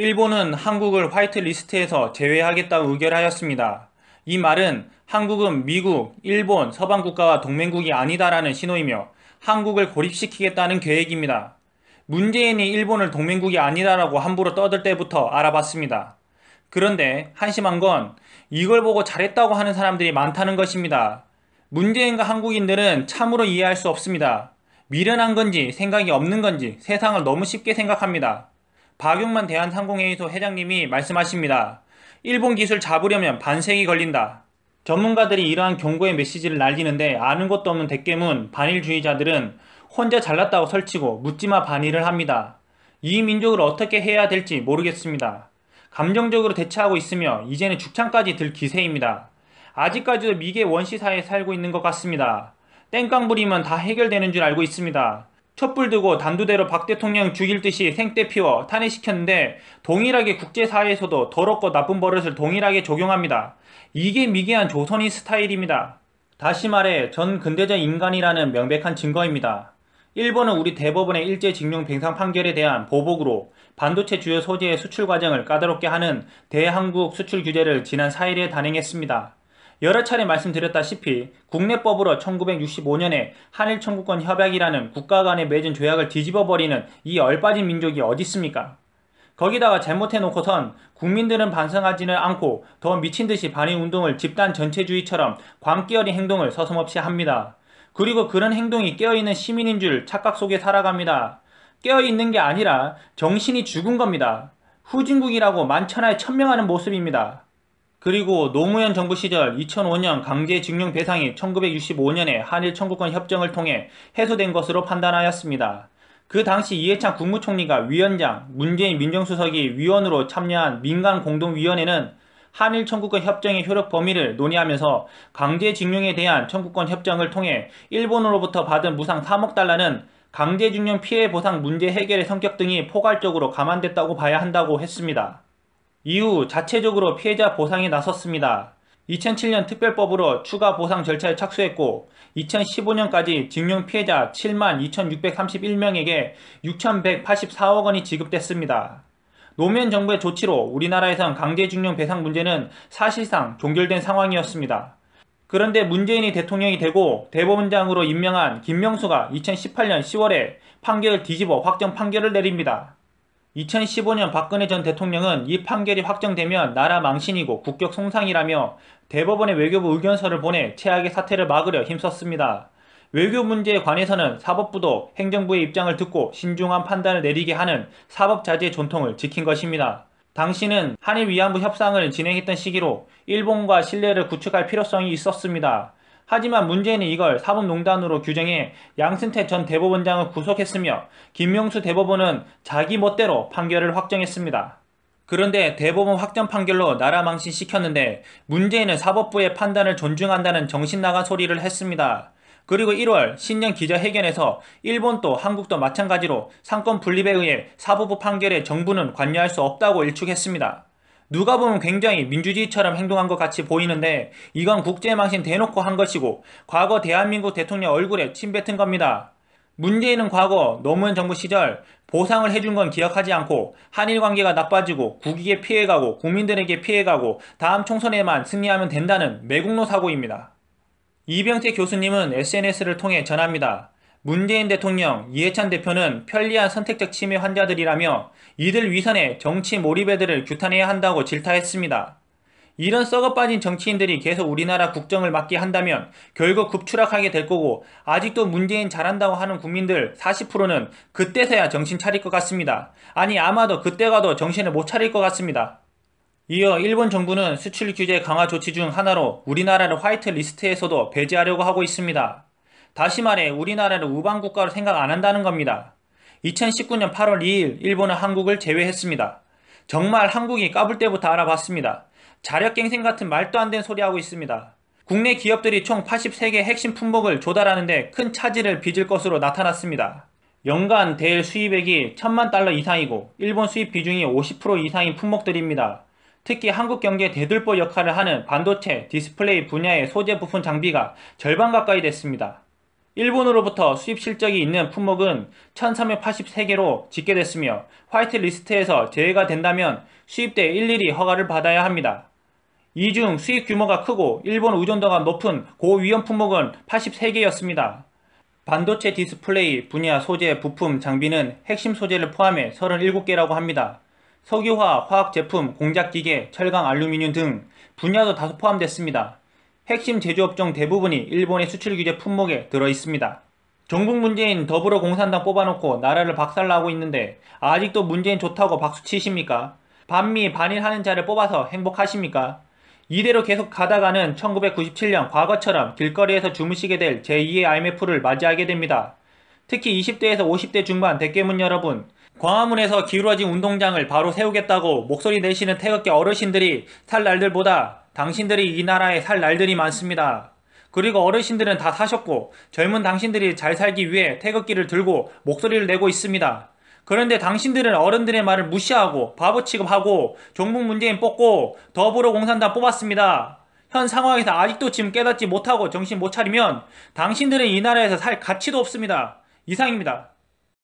일본은 한국을 화이트리스트에서 제외하겠다고 의결하였습니다. 이 말은 한국은 미국, 일본, 서방 국가와 동맹국이 아니다라는 신호이며 한국을 고립시키겠다는 계획입니다. 문재인이 일본을 동맹국이 아니다라고 함부로 떠들 때부터 알아봤습니다. 그런데 한심한 건 이걸 보고 잘했다고 하는 사람들이 많다는 것입니다. 문재인과 한국인들은 참으로 이해할 수 없습니다. 미련한 건지 생각이 없는 건지 세상을 너무 쉽게 생각합니다. 박용만 대한상공회의소 회장님이 말씀하십니다. 일본 기술 잡으려면 반세기 걸린다. 전문가들이 이러한 경고의 메시지를 날리는데 아는 것도 없는 대깨문 반일주의자들은 혼자 잘났다고 설치고 묻지마 반일을 합니다. 이 민족을 어떻게 해야 될지 모르겠습니다. 감정적으로 대처하고 있으며 이제는 죽창까지 들 기세입니다. 아직까지도 미개 원시사에 살고 있는 것 같습니다. 땡깡 부리면 다 해결되는 줄 알고 있습니다. 촛불 들고 단두대로 박 대통령 죽일 듯이 생떼 피워 탄핵시켰는데 동일하게 국제사회에서도 더럽고 나쁜 버릇을 동일하게 적용합니다. 이게 미개한 조선인 스타일입니다. 다시 말해 전 근대적 인간이라는 명백한 증거입니다. 일본은 우리 대법원의 일제징용 뱅상 판결에 대한 보복으로 반도체 주요 소재의 수출 과정을 까다롭게 하는 대한국 수출 규제를 지난 4일에 단행했습니다. 여러 차례 말씀드렸다시피 국내법으로 1965년에 한일청구권 협약이라는 국가 간에 맺은 조약을 뒤집어버리는 이 얼빠진 민족이 어디 있습니까? 거기다가 잘못해놓고선 국민들은 반성하지는 않고 더 미친듯이 반의운동을 집단 전체주의처럼 광기어린 행동을 서슴없이 합니다. 그리고 그런 행동이 깨어있는 시민인 줄 착각 속에 살아갑니다. 깨어있는 게 아니라 정신이 죽은 겁니다. 후진국이라고 만천하에 천명하는 모습입니다. 그리고 노무현 정부 시절 2005년 강제징용 배상이 1965년에 한일 청구권 협정을 통해 해소된 것으로 판단하였습니다. 그 당시 이해찬 국무총리가 위원장, 문재인 민정수석이 위원으로 참여한 민간공동위원회는 한일 청구권 협정의 효력 범위를 논의하면서 강제징용에 대한 청구권 협정을 통해 일본으로부터 받은 무상 3억 달러는 강제징용 피해 보상 문제 해결의 성격 등이 포괄적으로 감안됐다고 봐야 한다고 했습니다. 이후 자체적으로 피해자 보상에 나섰습니다. 2007년 특별법으로 추가 보상 절차에 착수했고 2015년까지 징용 피해자 7만 2,631명에게 6,184억 원이 지급됐습니다. 노무현 정부의 조치로 우리나라에선 강제징용 배상 문제는 사실상 종결된 상황이었습니다. 그런데 문재인이 대통령이 되고 대법원장으로 임명한 김명수가 2018년 10월에 판결 뒤집어 확정 판결을 내립니다. 2015년 박근혜 전 대통령은 이 판결이 확정되면 나라 망신이고 국격 송상이라며대법원의 외교부 의견서를 보내 최악의 사태를 막으려 힘썼습니다. 외교 문제에 관해서는 사법부도 행정부의 입장을 듣고 신중한 판단을 내리게 하는 사법자제 전통을 지킨 것입니다. 당시는 한일 위안부 협상을 진행했던 시기로 일본과 신뢰를 구축할 필요성이 있었습니다. 하지만 문재인은 이걸 사법농단으로 규정해 양승태 전 대법원장을 구속했으며 김명수 대법원은 자기 멋대로 판결을 확정했습니다. 그런데 대법원 확정 판결로 나라 망신시켰는데 문재인은 사법부의 판단을 존중한다는 정신나간 소리를 했습니다. 그리고 1월 신년 기자회견에서 일본도 한국도 마찬가지로 상권 분립에 의해 사법부 판결에 정부는 관여할 수 없다고 일축했습니다. 누가 보면 굉장히 민주주의처럼 행동한 것 같이 보이는데 이건 국제망신 대놓고 한 것이고 과거 대한민국 대통령 얼굴에 침 뱉은 겁니다. 문재인은 과거 노무현 정부 시절 보상을 해준 건 기억하지 않고 한일 관계가 나빠지고 국익에 피해가고 국민들에게 피해가고 다음 총선에만 승리하면 된다는 매국노 사고입니다. 이병태 교수님은 SNS를 통해 전합니다. 문재인 대통령, 이해찬 대표는 편리한 선택적 치매 환자들이라며 이들 위선의 정치 몰입애들을 규탄해야 한다고 질타했습니다. 이런 썩어빠진 정치인들이 계속 우리나라 국정을 맡게 한다면 결국 급추락하게 될 거고 아직도 문재인 잘한다고 하는 국민들 40%는 그때서야 정신 차릴 것 같습니다. 아니 아마도 그때가도 정신을 못 차릴 것 같습니다. 이어 일본 정부는 수출 규제 강화 조치 중 하나로 우리나라를 화이트 리스트에서도 배제하려고 하고 있습니다. 다시 말해 우리나라를 우방국가로 생각 안 한다는 겁니다. 2019년 8월 2일 일본은 한국을 제외했습니다. 정말 한국이 까불 때부터 알아봤습니다. 자력갱생 같은 말도 안 되는 소리하고 있습니다. 국내 기업들이 총 83개 핵심 품목을 조달하는데 큰 차질을 빚을 것으로 나타났습니다. 연간 대일 수입액이 1천만 달러 이상이고 일본 수입 비중이 50% 이상인 품목들입니다. 특히 한국 경제 대들보 역할을 하는 반도체, 디스플레이 분야의 소재 부품 장비가 절반 가까이 됐습니다. 일본으로부터 수입 실적이 있는 품목은 1383개로 집계됐으며 화이트리스트에서 제외가 된다면 수입대 일일이 허가를 받아야 합니다. 이 중 수입 규모가 크고 일본 의존도가 높은 고위험 품목은 83개였습니다. 반도체 디스플레이, 분야, 소재, 부품, 장비는 핵심 소재를 포함해 37개라고 합니다. 석유화, 화학 제품, 공작기계, 철강, 알루미늄 등 분야도 다소 포함됐습니다. 핵심 제조업종 대부분이 일본의 수출 규제 품목에 들어 있습니다. 정북 문재인 더불어공산당 뽑아놓고 나라를 박살나고 있는데 아직도 문재인 좋다고 박수치십니까? 반미 반일하는 자를 뽑아서 행복하십니까? 이대로 계속 가다가는 1997년 과거처럼 길거리에서 주무시게 될 제2의 IMF를 맞이하게 됩니다. 특히 20대에서 50대 중반 대깨문 여러분, 광화문에서 기울어진 운동장을 바로 세우겠다고 목소리 내시는 태극기 어르신들이 살 날들보다 당신들이 이 나라에 살 날들이 많습니다. 그리고 어르신들은 다 사셨고 젊은 당신들이 잘 살기 위해 태극기를 들고 목소리를 내고 있습니다. 그런데 당신들은 어른들의 말을 무시하고 바보 취급하고 종북 문재인 뽑고 더불어공산당 뽑았습니다. 현 상황에서 아직도 지금 깨닫지 못하고 정신 못 차리면 당신들은 이 나라에서 살 가치도 없습니다. 이상입니다.